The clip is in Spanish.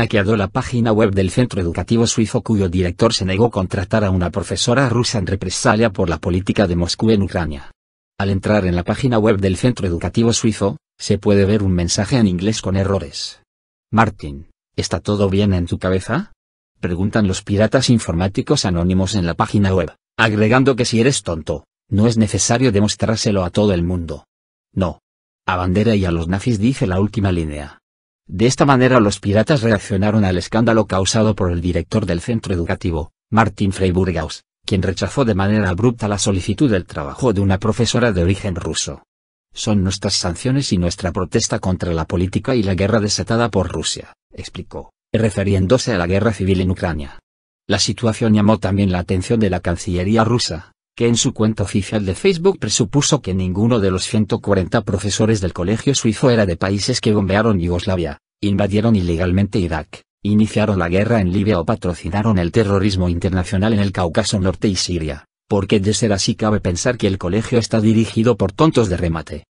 han la página web del centro educativo suizo cuyo director se negó a contratar a una profesora rusa en represalia por la política de Moscú en Ucrania. Al entrar en la página web del centro educativo suizo, se puede ver un mensaje en inglés con errores. Martin, ¿está todo bien en tu cabeza? Preguntan los piratas informáticos anónimos en la página web, agregando que si eres tonto, no es necesario demostrárselo a todo el mundo. No. A bandera y a los nazis dice la última línea. De esta manera los piratas reaccionaron al escándalo causado por el director del centro educativo, Martin Freiburgaus, quien rechazó de manera abrupta la solicitud del trabajo de una profesora de origen ruso. Son nuestras sanciones y nuestra protesta contra la política y la guerra desatada por Rusia, explicó, refiriéndose a la guerra civil en Ucrania. La situación llamó también la atención de la Cancillería rusa, que en su cuenta oficial de Facebook presupuso que ninguno de los 140 profesores del colegio suizo era de países que bombearon Yugoslavia, invadieron ilegalmente Irak, iniciaron la guerra en Libia o patrocinaron el terrorismo internacional en el Cáucaso Norte y Siria, porque de ser así cabe pensar que el colegio está dirigido por tontos de remate,